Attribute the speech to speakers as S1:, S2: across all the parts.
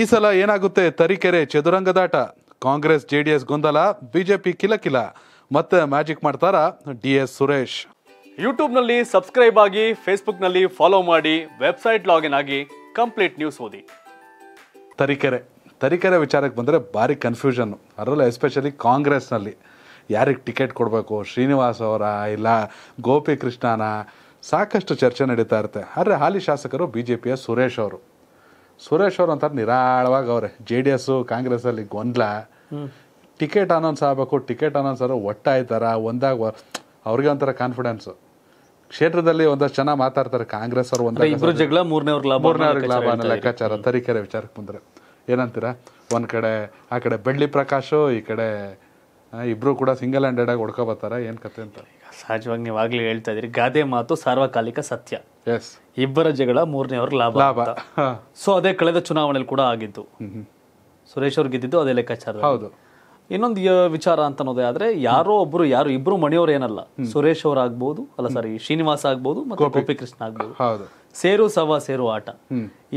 S1: ಈ ಸಲ ಏನಾಗುತ್ತೆ ತರೀಕೆರೆ ಚದುರಂಗದಾಟ ಕಾಂಗ್ರೆಸ್ ಎಸ್ ಗೊಂದಲ ಬಿಜೆಪಿ ಕಿಲಕಿಲ ಮತ್ತೆ ಮ್ಯಾಜಿಕ್ ಮಾಡ್ತಾರ ಡಿ ಎಸ್ ಸುರೇಶ್ ಯೂಟ್ಯೂಬ್ನಲ್ಲಿ ಸಬ್ಸ್ಕ್ರೈಬ್ ಆಗಿ
S2: ಫೇಸ್ಬುಕ್ನಲ್ಲಿ ಫಾಲೋ ಮಾಡಿ ವೆಬ್ಸೈಟ್ ಲಾಗಿನ್ ಆಗಿ ಕಂಪ್ಲೀಟ್ ನ್ಯೂಸ್ ಓದಿ
S1: ತರೀಕೆರೆ ತರೀಕೆರೆ ವಿಚಾರಕ್ಕೆ ಬಂದರೆ ಭಾರಿ ಕನ್ಫ್ಯೂಷನ್ ಅದರಲ್ಲೂ ಎಸ್ಪೆಷಲಿ ಕಾಂಗ್ರೆಸ್ನಲ್ಲಿ ಯಾರಿಗೆ ಟಿಕೆಟ್ ಕೊಡಬೇಕು ಶ್ರೀನಿವಾಸ್ ಅವರ ಇಲ್ಲ ಗೋಪಿಕೃಷ್ಣನ ಸಾಕಷ್ಟು ಚರ್ಚೆ ನಡೀತಾ ಇರುತ್ತೆ ಆದರೆ ಹಾಲಿ ಶಾಸಕರು ಬಿ ಜೆ ಪಿಯ ಸುರೇಶ್ ಅವರು ಸುರೇಶ್ ಅವ್ರ ಅಂತಾರೆ ನಿರಾಳವಾಗಿ ಅವ್ರೆ ಜೆ ಡಿ ಕಾಂಗ್ರೆಸ್ ಅಲ್ಲಿ ಗೊಂದಲ ಟಿಕೆಟ್ ಅನೌನ್ಸ್ ಆಗ್ಬೇಕು ಟಿಕೆಟ್ ಅನೌನ್ಸ್ ಆದ್ರೆ ಒಟ್ಟಾಯ್ತಾರ ಒಂದಾಗ ಅವ್ರಿಗೆ ಒಂಥರ ಕಾನ್ಫಿಡೆನ್ಸ್ ಕ್ಷೇತ್ರದಲ್ಲಿ ಒಂದಷ್ಟು ಜನ ಮಾತಾಡ್ತಾರೆ ಕಾಂಗ್ರೆಸ್ ಅವರು ಒಂದು ಇಬ್ಬರು ಜಗಳ
S2: ಮೂರನೇ ಲಾಭ ಮೂರನೇ ಲಾಭ ಅನ್ನೋ ಲೆಕ್ಕಾಚಾರ
S1: ತರೀಕೆರೆ ವಿಚಾರಕ್ಕೆ ಬಂದ್ರೆ ಏನಂತೀರಾ ಒಂದ್ ಕಡೆ ಆ ಕಡೆ ಬೆಳ್ಳಿ ಪ್ರಕಾಶು ಈ ಕಡೆ ಇಬ್ಬರು ಕೂಡ ಸಿಂಗಲ್ ಹ್ಯಾಂಡೆಡ್ ಹೊಡ್ಕೊ ಹೊಡ್ಕೊಬರ್ತಾರೆ ಏನು ಕತೆ ಅಂತ ಸಹಜವಾಗಿ ನೀವು ಆಗ್ಲೇ ಹೇಳ್ತಾ ಇದ್ರಿ ಗಾದೆ ಮಾತು ಸಾರ್ವಕಾಲಿಕ
S2: ಸತ್ಯ ಇಬ್ಬರ ಜಗಳ ಮೂರನೇ ಲಾಭ ಲಾಭ ಸೊ ಅದೇ ಕಳೆದ ಚುನಾವಣೆಯಲ್ಲಿ ಕೂಡ ಆಗಿದ್ದು ಸುರೇಶ್ ಅವ್ರು ಗೆದ್ದಿದ್ದು ಅದೇ ಲೆಕ್ಕಾಚಾರ ಹೌದು ಇನ್ನೊಂದು ವಿಚಾರ ಅಂತ ಅನ್ನೋದೇ ಆದ್ರೆ ಯಾರೋ ಒಬ್ರು ಯಾರು ಇಬ್ರು ಮಣಿಯವ್ರು ಏನಲ್ಲ ಸುರೇಶ್ ಅವ್ರ ಆಗ್ಬಹುದು ಅಲ್ಲ ಸಾರಿ ಶ್ರೀನಿವಾಸ ಆಗ್ಬಹುದು ಮತ್ತೆ ಕೃಷ್ಣ ಆಗ್ಬಹುದು ಸೇರು ಸವಾ ಸೇರು ಆಟ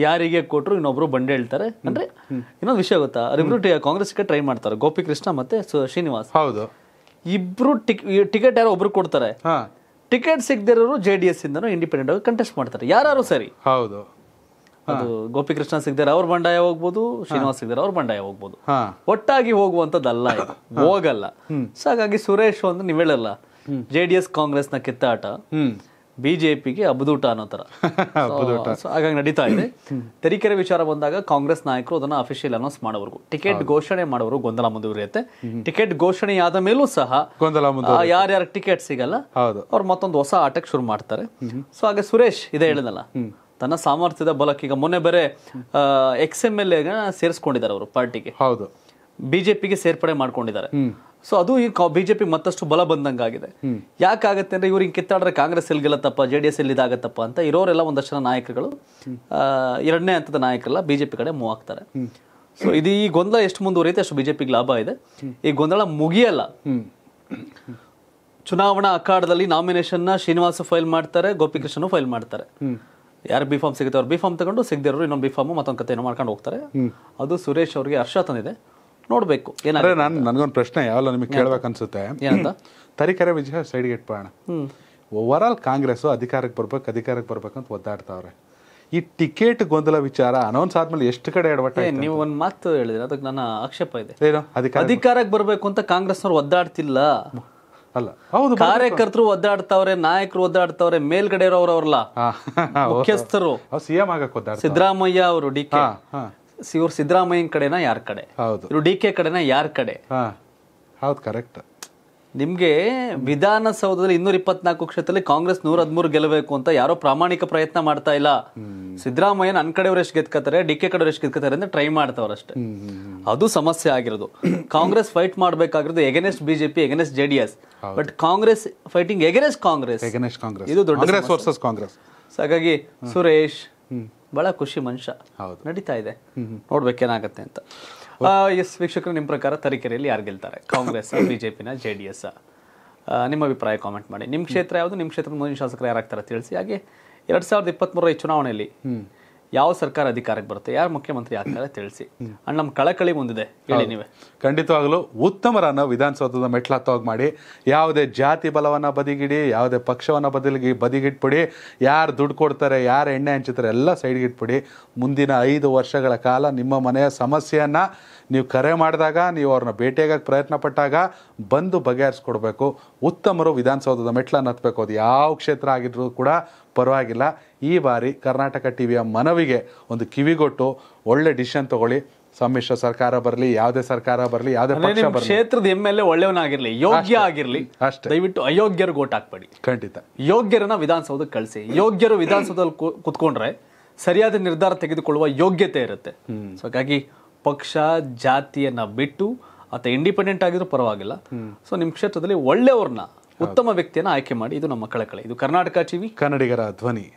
S2: ಯಾರಿಗೆ ಕೊಟ್ರು ಇನ್ನೊಬ್ರು ಬಂಡೆ ಹೇಳ್ತಾರೆ ಅಂದ್ರೆ ಇನ್ನೊಂದು ವಿಷಯ ಗೊತ್ತಾ ಅವರಿಬ್ರು ಕಾಂಗ್ರೆಸ್ಗೆ ಟ್ರೈ ಮಾಡ್ತಾರೆ ಗೋಪಿ ಕೃಷ್ಣ ಮತ್ತೆ ಶ್ರೀನಿವಾಸ್ ಹೌದು ಇಬ್ರು ಟಿಕೆಟ್ ಯಾರೋ ಒಬ್ರು ಕೊಡ್ತಾರೆ ಟಿಕೆಟ್ ಸಿಗದಿರೋರು ಜೆ ಡಿ ಎಸ್ ಇಂಡಿಪೆಂಡೆಂಟ್ ಆಗಿ ಕಂಟೆಸ್ಟ್ ಮಾಡ್ತಾರೆ ಯಾರು ಸರಿ ಹೌದು ಅದು ಗೋಪಿಕೃಷ್ಣ ಸಿಗ್ದಾರೆ ಅವ್ರ ಬಂಡಾಯ ಹೋಗ್ಬೋದು ಶ್ರೀನಿವಾಸ್ ಸಿಗ್ದಾರೆ ಅವ್ರ ಬಂಡಾಯ ಹೋಗ್ಬೋದು ಒಟ್ಟಾಗಿ ಹೋಗುವಂತದ್ದಲ್ಲ ಇದು ಹೋಗಲ್ಲ ಸೊ ಹಾಗಾಗಿ ಸುರೇಶ್ ಒಂದು ನೀವು ಹೇಳಲ್ಲ ಜೆ ಡಿ ಎಸ್ ಕಾಂಗ್ರೆಸ್ ನ ಕಿತ್ತಾಟ ಬಿಜೆಪಿಗೆ ಅಬ್ದೂಟ ಅನ್ನೋ ಥರ ಹಾಗಾಗಿ ನಡೀತಾ ಇದೆ ತರೀಕೆರೆ ವಿಚಾರ ಬಂದಾಗ ಕಾಂಗ್ರೆಸ್ ನಾಯಕರು ಅದನ್ನ ಅಫಿಷಿಯಲ್ ಅನೌನ್ಸ್ ಮಾಡೋವರೆಗೂ ಟಿಕೆಟ್ ಘೋಷಣೆ ಮಾಡೋರು ಗೊಂದಲ ಮುಂದುವರಿಯುತ್ತೆ ಟಿಕೆಟ್ ಘೋಷಣೆ ಆದ ಮೇಲೂ ಸಹ ಗೊಂದಲ ಯಾರ್ಯಾರ ಟಿಕೆಟ್ ಸಿಗಲ್ಲ ಅವ್ರು ಮತ್ತೊಂದು ಹೊಸ ಆಟಕ್ಕೆ ಶುರು ಮಾಡ್ತಾರೆ ಸೊ ಹಾಗೆ ಸುರೇಶ್ ಇದೇ ಹೇಳಿದಲ್ಲ ತನ್ನ ಸಾಮರ್ಥ್ಯದ ಬಲಕ್ಕೆ ಈಗ ಮೊನ್ನೆ ಬೇರೆ ಎಕ್ಸ್ ಎಂ ಎಲ್ ಎ ಸೇರಿಸ್ಕೊಂಡಿದ್ದಾರೆ ಅವರು ಪಾರ್ಟಿಗೆ ಹೌದು ಬಿಜೆಪಿಗೆ ಸೇರ್ಪಡೆ ಮಾಡ್ಕೊಂಡಿದ್ದಾರೆ ಸೊ ಅದು ಈ ಬಿಜೆಪಿ ಮತ್ತಷ್ಟು ಬಲ ಬಂದಂಗಾಗಿದೆ ಯಾಕಾಗತ್ತೆ ಅಂದ್ರೆ ಇವ್ರು ಕಿತ್ತಾಡ್ರೆ ಕಾಂಗ್ರೆಸ್ ಎಲ್ಲಿ ಗೆಲ್ಲತ್ತಪ್ಪ ಜೆ ಡಿ ಎಸ್ ಎಲ್ಲಿ ಇದಾಗತ್ತಪ್ಪ ಅಂತ ಇರೋರೆಲ್ಲ ಒಂದಷ್ಟು ನಾಯಕರು ನಾಯಕರುಗಳು ಎರಡನೇ ಹಂತದ ನಾಯಕರೆಲ್ಲ ಬಿಜೆಪಿ ಕಡೆ ಮೂವ್ ಆಗ್ತಾರೆ ಸೊ ಇದು ಈ ಗೊಂದಲ ಎಷ್ಟು ಮುಂದುವರಿಯುತ್ತೆ ಅಷ್ಟು ಬಿಜೆಪಿಗೆ ಲಾಭ ಇದೆ ಈ ಗೊಂದಲ ಮುಗಿಯಲ್ಲ ಚುನಾವಣಾ ಅಖಾಡದಲ್ಲಿ ನ ಶ್ರೀನಿವಾಸ ಫೈಲ್ ಮಾಡ್ತಾರೆ ಗೋಪಿಕೃಷ್ಣನು ಫೈಲ್ ಮಾಡ್ತಾರೆ ಯಾರು ಬಿ ಫಾರ್ಮ್ ಸಿಗುತ್ತೆ ಅವ್ರು ಬಿ ಫಾರ್ಮ್ ತಗೊಂಡು ಸಿಗದಿರೋರು ಇನ್ನೊಂದು ಬಿ ಫಾರ್ಮ್ ಮತ್ತೊಂದು ಕತೆ ಏನೋ ಮಾಡ್ಕೊಂಡು ಹೋಗ್ತಾರೆ
S1: ಅದು ಸುರೇಶ್ ಅವರಿಗೆ ಹರ್ಷ ತಂದಿದೆ ನೋಡ್ಬೇಕು ಏನಾದ್ರೆ ನನಗೊಂದು ಪ್ರಶ್ನೆ ಯಾವಲ್ಲ ನಿಮಗೆ ಕೇಳಬೇಕು ಅನ್ಸುತ್ತೆ ತರೀಕೆರೆ ವಿಜಯ ಸೈಡ್ ಓವರ್ ಆಲ್ ಕಾಂಗ್ರೆಸ್ ಅಧಿಕಾರಕ್ಕೆ ಬರ್ಬೇಕು ಅಧಿಕಾರಕ್ಕೆ ಬರ್ಬೇಕು ಅಂತ ಒದ್ದಾಡ್ತಾವ್ರೆ ಈ ಟಿಕೆಟ್ ಗೊಂದಲ ವಿಚಾರ ಅನೌನ್ಸ್ ಆದ್ಮೇಲೆ ಎಷ್ಟು ಕಡೆ ಎಡವಟ್ಟೆ ನೀವು
S2: ಒಂದ್ ಮಾತು ಹೇಳಿದ್ರೆ ಅದಕ್ಕೆ ನನ್ನ ಆಕ್ಷೇಪ ಇದೆ ಅಧಿಕಾರಕ್ಕೆ ಬರಬೇಕು ಅಂತ ಕಾಂಗ್ರೆಸ್ನವ್ರು ಒದ್ದಾಡ್ತಿಲ್ಲ ಅಲ್ಲ ಹೌದು ಕಾರ್ಯಕರ್ತರು ಒದ್ದಾಡ್ತಾವ್ರೆ ನಾಯಕರು ಒದ್ದಾಡ್ತಾವ್ರೆ ಮೇಲ್ಗಡೆ ಇರೋರು ಅವ್ರಲ್ಲ ಮುಖ್ಯಸ್ಥರು
S1: ಸಿಎಂ ಆಗಕ್ಕೆ ಸಿದ್ದರಾಮಯ್ಯ
S2: ಅವರು ಡಿ ಕೆ ಇವ್ರು ಸಿದ್ದರಾಮಯ್ಯ ಕಡೆನ ಯಾರ ಕಡೆ ಹೌದು ಇವ್ರು ಡಿ ಕೆ ಕಡೆನ ಯಾರ ಕಡೆ ಹಾಂ ಹೌದು ಕರೆಕ್ಟ್ ನಿಮಗೆ ವಿಧಾನಸೌಧದಲ್ಲಿ ಇನ್ನೂರ ಇಪ್ಪತ್ನಾಲ್ಕು ಕ್ಷೇತ್ರದಲ್ಲಿ ಕಾಂಗ್ರೆಸ್ ನೂರ ಹದಿಮೂರು ಗೆಲ್ಲಬೇಕು ಅಂತ ಯಾರೋ ಪ್ರಾಮಾಣಿಕ ಪ್ರಯತ್ನ ಮಾಡ್ತಾ ಇಲ್ಲ ಸಿದ್ದರಾಮಯ್ಯ ನನ್ನ ಕಡೆಯವ್ರು ಎಷ್ಟು ಗೆದ್ಕತ್ತಾರೆ ಡಿ ಕೆ ಕಡೆಯವ್ರು ಎಷ್ಟು ಗೆದ್ಕತ್ತಾರೆ ಅಂತ ಟ್ರೈ ಮಾಡ್ತಾವ್ರಷ್ಟೇ ಅದು ಸಮಸ್ಯೆ ಆಗಿರೋದು ಕಾಂಗ್ರೆಸ್ ಫೈಟ್ ಮಾಡಬೇಕಾಗಿರೋದು against BJP against JDS but Congress fighting against Congress
S1: Congress ಇದು ದೊಡ್ಡ ಕಾಂಗ್ರೆಸ್ ಕಾಂಗ್ರೆಸ್
S2: ಹಾಗಾಗಿ ಸುರೇಶ್ ಬಹಳ ಖುಷಿ ಮನುಷ್ಯ ಹೌದು ನಡೀತಾ ಇದೆ ನೋಡ್ಬೇಕೇನಾಗತ್ತೆ ಅಂತ ಎಸ್ ವೀಕ್ಷಕರು ನಿಮ್ಮ ಪ್ರಕಾರ ತರೀಕೆರೆಯಲ್ಲಿ ಯಾರು ಗೆಲ್ತಾರೆ ಕಾಂಗ್ರೆಸ್ ಬಿಜೆಪಿನ ಜೆ ಪಿನ ಜೆ ಡಿ ಎಸ್ ನಿಮ್ಮ ಅಭಿಪ್ರಾಯ ಕಾಮೆಂಟ್ ಮಾಡಿ ನಿಮ್ಮ ಕ್ಷೇತ್ರ ಯಾವುದು ನಿಮ್ಮ ಕ್ಷೇತ್ರದ ಮುಂದಿನ ಶಾಸಕರು ಯಾರಾಗ್ತಾರೆ ತಿಳಿಸಿ ಹಾಗೆ ಎರಡು ಸಾವಿರದ ಇಪ್ಪತ್ತ್ಮೂರರ ಈ ಚುನಾವಣೆಯಲ್ಲಿ ಯಾವ ಸರ್ಕಾರ ಅಧಿಕಾರಕ್ಕೆ ಬರುತ್ತೆ ಯಾರು ಮುಖ್ಯಮಂತ್ರಿ ಆಗ್ತಾರೆ
S1: ತಿಳಿಸಿ ಅಣ್ಣ ನಮ್ಮ ಕಳಕಳಿ ಮುಂದಿದೆ ಹೇಳಿ ನೀವೇ ಖಂಡಿತವಾಗಲೂ ಉತ್ತಮರನ್ನು ವಿಧಾನಸೌಧದ ಮೆಟ್ಲಾತ್ವಾಗಿ ಮಾಡಿ ಯಾವುದೇ ಜಾತಿ ಬಲವನ್ನು ಬದಿಗಿಡಿ ಯಾವುದೇ ಪಕ್ಷವನ್ನು ಬದಲಿಗೆ ಬದಿಗಿಟ್ಬಿಡಿ ಯಾರು ದುಡ್ಡು ಕೊಡ್ತಾರೆ ಯಾರು ಎಣ್ಣೆ ಹಂಚುತ್ತಾರೆ ಎಲ್ಲ ಸೈಡ್ಗಿಟ್ಬಿಡಿ ಮುಂದಿನ ಐದು ವರ್ಷಗಳ ಕಾಲ ನಿಮ್ಮ ಮನೆಯ ಸಮಸ್ಯೆಯನ್ನು ನೀವು ಕರೆ ಮಾಡಿದಾಗ ನೀವು ಅವ್ರನ್ನ ಭೇಟಿಯಾಗಕ್ಕೆ ಪ್ರಯತ್ನ ಪಟ್ಟಾಗ ಬಂದು ಬಗೆಹರಿಸ್ಕೊಡ್ಬೇಕು ಉತ್ತಮರು ವಿಧಾನಸೌಧದ ಮೆಟ್ಲನ್ನು ಹತ್ತಬೇಕು ಅದು ಯಾವ ಕ್ಷೇತ್ರ ಆಗಿದ್ರು ಕೂಡ ಪರವಾಗಿಲ್ಲ ಈ ಬಾರಿ ಕರ್ನಾಟಕ ಟಿವಿಯ ಮನವಿಗೆ ಒಂದು ಕಿವಿಗೊಟ್ಟು ಒಳ್ಳೆ ಡಿಸಿಷನ್ ತಗೊಳ್ಳಿ ಸಮ್ಮಿಶ್ರ ಸರ್ಕಾರ ಬರಲಿ ಯಾವುದೇ ಸರ್ಕಾರ ಬರಲಿ ಯಾವುದೇ
S2: ಕ್ಷೇತ್ರದ ಎಮ್ ಎಲ್ ಎ ಒಳ್ಳೆಯವನಾಗಿರಲಿ ಯೋಗ್ಯ ಆಗಿರಲಿ ಅಷ್ಟೇ ದಯವಿಟ್ಟು ಅಯೋಗ್ಯರು ಗೋಟ್ ಹಾಕ್ಬೇಡಿ ಖಂಡಿತ ಯೋಗ್ಯರನ್ನ ವಿಧಾನಸೌಧಕ್ಕೆ ಕಳಿಸಿ ಯೋಗ್ಯರು ವಿಧಾನಸೌಧದಲ್ಲಿ ಕುತ್ಕೊಂಡ್ರೆ ಸರಿಯಾದ ನಿರ್ಧಾರ ತೆಗೆದುಕೊಳ್ಳುವ ಯೋಗ್ಯತೆ ಇರುತ್ತೆ ಸೊ ಹಾಗಾಗಿ ಪಕ್ಷ ಜಾತಿಯನ್ನ ಬಿಟ್ಟು ಅಥವಾ ಇಂಡಿಪೆಂಡೆಂಟ್ ಆಗಿದ್ರು ಪರವಾಗಿಲ್ಲ ಸೊ ನಿಮ್ಮ ಕ್ಷೇತ್ರದಲ್ಲಿ ಒಳ್ಳೆಯವ್ರನ್ನ ಉತ್ತಮ ವ್ಯಕ್ತಿಯನ್ನು ಆಯ್ಕೆ ಮಾಡಿ ಇದು ನಮ್ಮ ಕಳಕಳೆ. ಇದು ಕರ್ನಾಟಕ ಟಿವಿ ಕನ್ನಡಿಗರ
S1: ಧ್ವನಿ